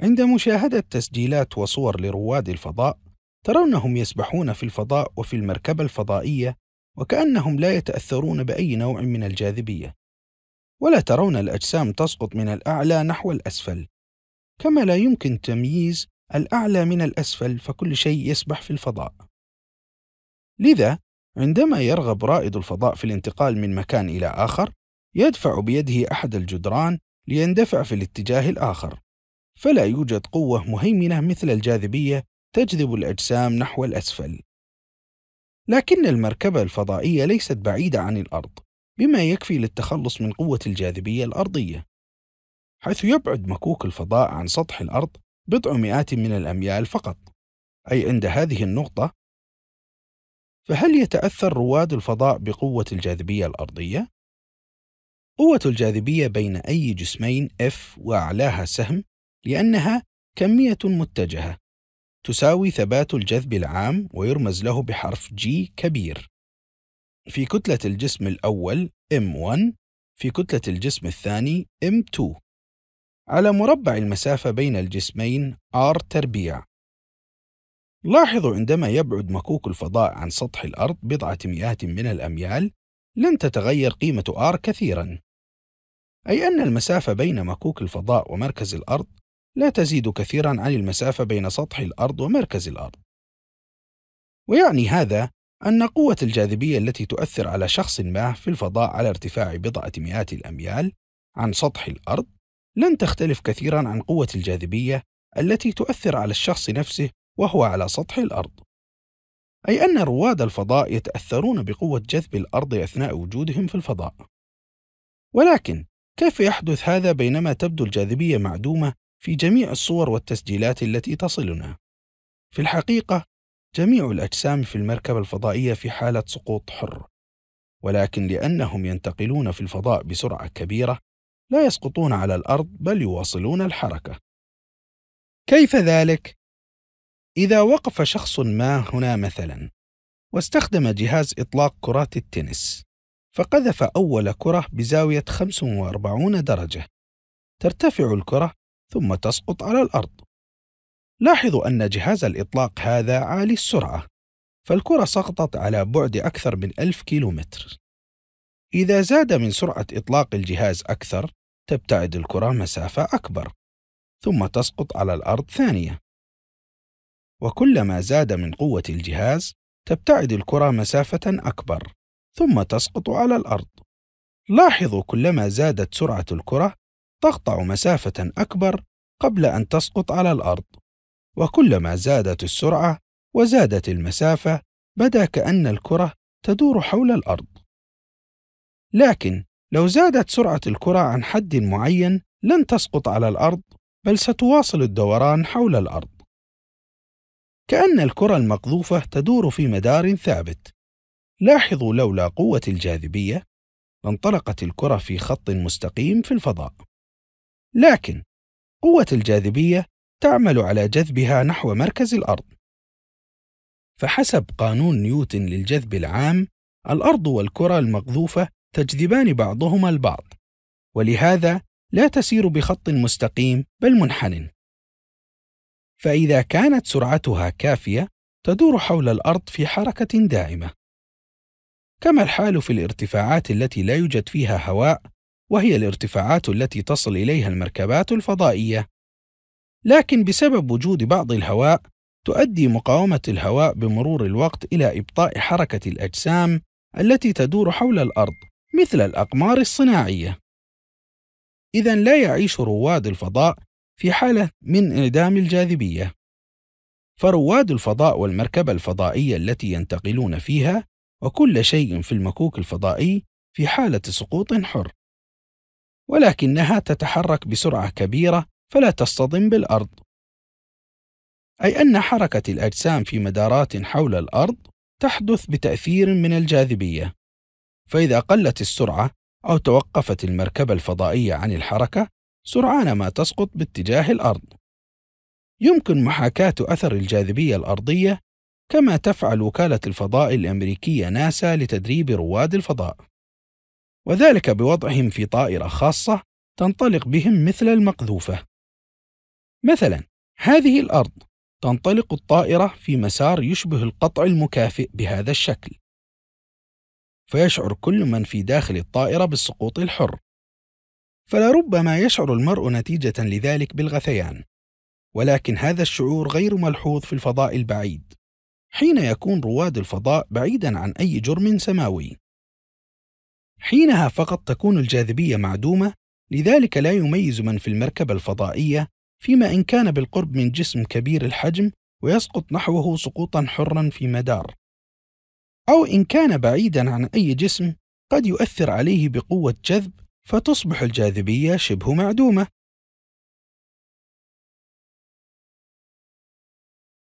عند مشاهدة تسجيلات وصور لرواد الفضاء ترونهم يسبحون في الفضاء وفي المركبة الفضائية وكأنهم لا يتأثرون بأي نوع من الجاذبية ولا ترون الأجسام تسقط من الأعلى نحو الأسفل كما لا يمكن تمييز الأعلى من الأسفل فكل شيء يسبح في الفضاء لذا عندما يرغب رائد الفضاء في الانتقال من مكان إلى آخر يدفع بيده أحد الجدران ليندفع في الاتجاه الآخر فلا يوجد قوة مهيمنة مثل الجاذبية تجذب الأجسام نحو الأسفل. لكن المركبة الفضائية ليست بعيدة عن الأرض، بما يكفي للتخلص من قوة الجاذبية الأرضية، حيث يبعد مكوك الفضاء عن سطح الأرض بضع مئات من الأميال فقط، أي عند هذه النقطة، فهل يتأثر رواد الفضاء بقوة الجاذبية الأرضية؟ قوة الجاذبية بين أي جسمين F وأعلاها سهم لأنها كمية متجهة تساوي ثبات الجذب العام ويرمز له بحرف G كبير في كتلة الجسم الأول M1 في كتلة الجسم الثاني M2 على مربع المسافة بين الجسمين R تربيع لاحظوا عندما يبعد مكوك الفضاء عن سطح الأرض بضعة مئات من الأميال لن تتغير قيمة R كثيرا أي أن المسافة بين مكوك الفضاء ومركز الأرض لا تزيد كثيرا عن المسافة بين سطح الأرض ومركز الأرض. ويعني هذا أن قوة الجاذبية التي تؤثر على شخص ما في الفضاء على ارتفاع بضعة مئات الأميال عن سطح الأرض لن تختلف كثيرا عن قوة الجاذبية التي تؤثر على الشخص نفسه وهو على سطح الأرض. أي أن رواد الفضاء يتأثرون بقوة جذب الأرض أثناء وجودهم في الفضاء. ولكن كيف يحدث هذا بينما تبدو الجاذبية معدومة في جميع الصور والتسجيلات التي تصلنا. في الحقيقة، جميع الأجسام في المركبة الفضائية في حالة سقوط حر، ولكن لأنهم ينتقلون في الفضاء بسرعة كبيرة، لا يسقطون على الأرض بل يواصلون الحركة. كيف ذلك؟ إذا وقف شخص ما هنا مثلاً، واستخدم جهاز إطلاق كرات التنس، فقذف أول كرة بزاوية 45 درجة، ترتفع الكرة ثم تسقط على الأرض. لاحظوا أن جهاز الإطلاق هذا عالي السرعة، فالكرة سقطت على بعد أكثر من ألف كيلومتر. إذا زاد من سرعة إطلاق الجهاز أكثر، تبتعد الكرة مسافة أكبر، ثم تسقط على الأرض ثانية. وكلما زاد من قوة الجهاز، تبتعد الكرة مسافة أكبر، ثم تسقط على الأرض. لاحظوا كلما زادت سرعة الكرة، تقطع مسافة أكبر قبل أن تسقط على الأرض، وكلما زادت السرعة وزادت المسافة، بدا كأن الكرة تدور حول الأرض. لكن لو زادت سرعة الكرة عن حد معين، لن تسقط على الأرض، بل ستواصل الدوران حول الأرض. كأن الكرة المقذوفة تدور في مدار ثابت. لاحظوا لولا قوة الجاذبية لانطلقت الكرة في خط مستقيم في الفضاء. لكن قوة الجاذبية تعمل على جذبها نحو مركز الأرض. فحسب قانون نيوتن للجذب العام، الأرض والكرة المقذوفة تجذبان بعضهما البعض، ولهذا لا تسير بخط مستقيم بل منحن. فإذا كانت سرعتها كافية، تدور حول الأرض في حركة دائمة. كما الحال في الارتفاعات التي لا يوجد فيها هواء وهي الارتفاعات التي تصل إليها المركبات الفضائية لكن بسبب وجود بعض الهواء تؤدي مقاومة الهواء بمرور الوقت إلى إبطاء حركة الأجسام التي تدور حول الأرض مثل الأقمار الصناعية. إذا لا يعيش رواد الفضاء في حالة من انعدام الجاذبية. فرواد الفضاء والمركبة الفضائية التي ينتقلون فيها وكل شيء في المكوك الفضائي في حالة سقوط حر. ولكنها تتحرك بسرعة كبيرة فلا تصطدم بالأرض. أي أن حركة الأجسام في مدارات حول الأرض تحدث بتأثير من الجاذبية، فإذا قلت السرعة أو توقفت المركبة الفضائية عن الحركة سرعان ما تسقط باتجاه الأرض. يمكن محاكاة أثر الجاذبية الأرضية كما تفعل وكالة الفضاء الأمريكية ناسا لتدريب رواد الفضاء. وذلك بوضعهم في طائرة خاصة تنطلق بهم مثل المقذوفة. مثلا هذه الأرض تنطلق الطائرة في مسار يشبه القطع المكافئ بهذا الشكل. فيشعر كل من في داخل الطائرة بالسقوط الحر. فلربما يشعر المرء نتيجة لذلك بالغثيان. ولكن هذا الشعور غير ملحوظ في الفضاء البعيد حين يكون رواد الفضاء بعيدا عن اي جرم سماوي حينها فقط تكون الجاذبية معدومة لذلك لا يميز من في المركبة الفضائية فيما إن كان بالقرب من جسم كبير الحجم ويسقط نحوه سقوطا حرا في مدار أو إن كان بعيدا عن أي جسم قد يؤثر عليه بقوة جذب فتصبح الجاذبية شبه معدومة